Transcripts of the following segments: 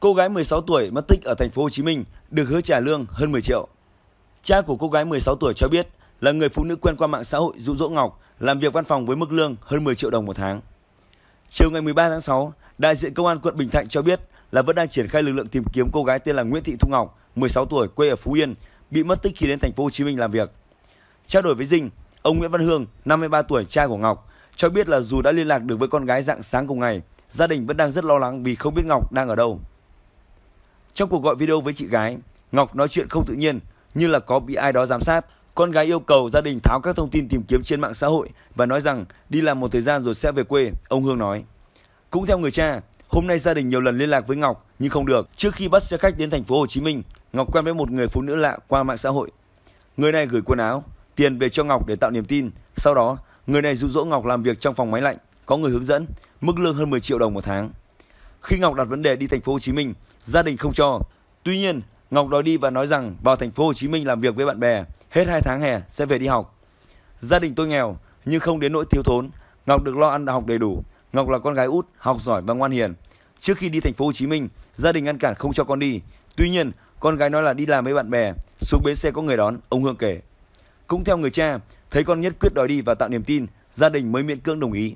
Cô gái 16 tuổi mất tích ở thành phố Hồ Chí Minh được hứa trả lương hơn 10 triệu. Cha của cô gái 16 tuổi cho biết là người phụ nữ quen qua mạng xã hội dụ dỗ Ngọc làm việc văn phòng với mức lương hơn 10 triệu đồng một tháng. Chiều ngày 13 tháng 6, đại diện công an quận Bình Thạnh cho biết là vẫn đang triển khai lực lượng tìm kiếm cô gái tên là Nguyễn Thị Thu Ngọc, 16 tuổi, quê ở Phú Yên, bị mất tích khi đến thành phố Hồ Chí Minh làm việc. Trao đổi với Dinh, ông Nguyễn Văn Hương, 53 tuổi, cha của Ngọc, cho biết là dù đã liên lạc được với con gái dạng sáng cùng ngày, gia đình vẫn đang rất lo lắng vì không biết Ngọc đang ở đâu. Trong cuộc gọi video với chị gái, Ngọc nói chuyện không tự nhiên như là có bị ai đó giám sát. Con gái yêu cầu gia đình tháo các thông tin tìm kiếm trên mạng xã hội và nói rằng đi làm một thời gian rồi sẽ về quê, ông Hương nói. Cũng theo người cha, hôm nay gia đình nhiều lần liên lạc với Ngọc nhưng không được. Trước khi bắt xe khách đến thành phố Hồ Chí Minh, Ngọc quen với một người phụ nữ lạ qua mạng xã hội. Người này gửi quần áo, tiền về cho Ngọc để tạo niềm tin. Sau đó, người này dụ dỗ Ngọc làm việc trong phòng máy lạnh, có người hướng dẫn, mức lương hơn 10 triệu đồng một tháng. Khi Ngọc đặt vấn đề đi thành phố Hồ Chí Minh, gia đình không cho. Tuy nhiên, Ngọc đòi đi và nói rằng vào thành phố Hồ Chí Minh làm việc với bạn bè, hết 2 tháng hè sẽ về đi học. Gia đình tôi nghèo nhưng không đến nỗi thiếu thốn, Ngọc được lo ăn đại học đầy đủ. Ngọc là con gái út, học giỏi và ngoan hiền. Trước khi đi thành phố Hồ Chí Minh, gia đình ngăn cản không cho con đi. Tuy nhiên, con gái nói là đi làm với bạn bè, xuống bến xe có người đón, ông Hương kể. Cũng theo người cha, thấy con nhất quyết đòi đi và tạo niềm tin, gia đình mới miễn cưỡng đồng ý.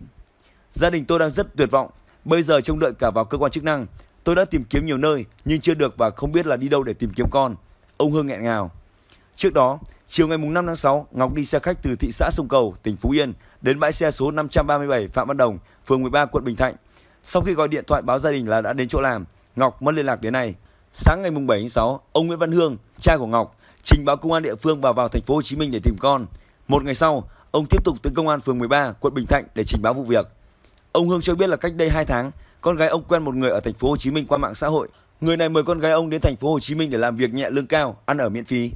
Gia đình tôi đang rất tuyệt vọng Bây giờ trông đợi cả vào cơ quan chức năng. Tôi đã tìm kiếm nhiều nơi nhưng chưa được và không biết là đi đâu để tìm kiếm con. Ông Hương nghẹn ngào. Trước đó, chiều ngày 5 tháng 6, Ngọc đi xe khách từ thị xã Sông Cầu, tỉnh Phú Yên đến bãi xe số 537 Phạm Văn Đồng, phường 13, quận Bình Thạnh. Sau khi gọi điện thoại báo gia đình là đã đến chỗ làm, Ngọc mất liên lạc đến nay. Sáng ngày 7 tháng 6, ông Nguyễn Văn Hương, cha của Ngọc, trình báo công an địa phương và vào thành phố Hồ Chí Minh để tìm con. Một ngày sau, ông tiếp tục tới công an phường 13, quận Bình Thạnh để trình báo vụ việc. Ông Hương cho biết là cách đây 2 tháng, con gái ông quen một người ở thành phố Hồ Chí Minh qua mạng xã hội. Người này mời con gái ông đến thành phố Hồ Chí Minh để làm việc nhẹ lương cao, ăn ở miễn phí.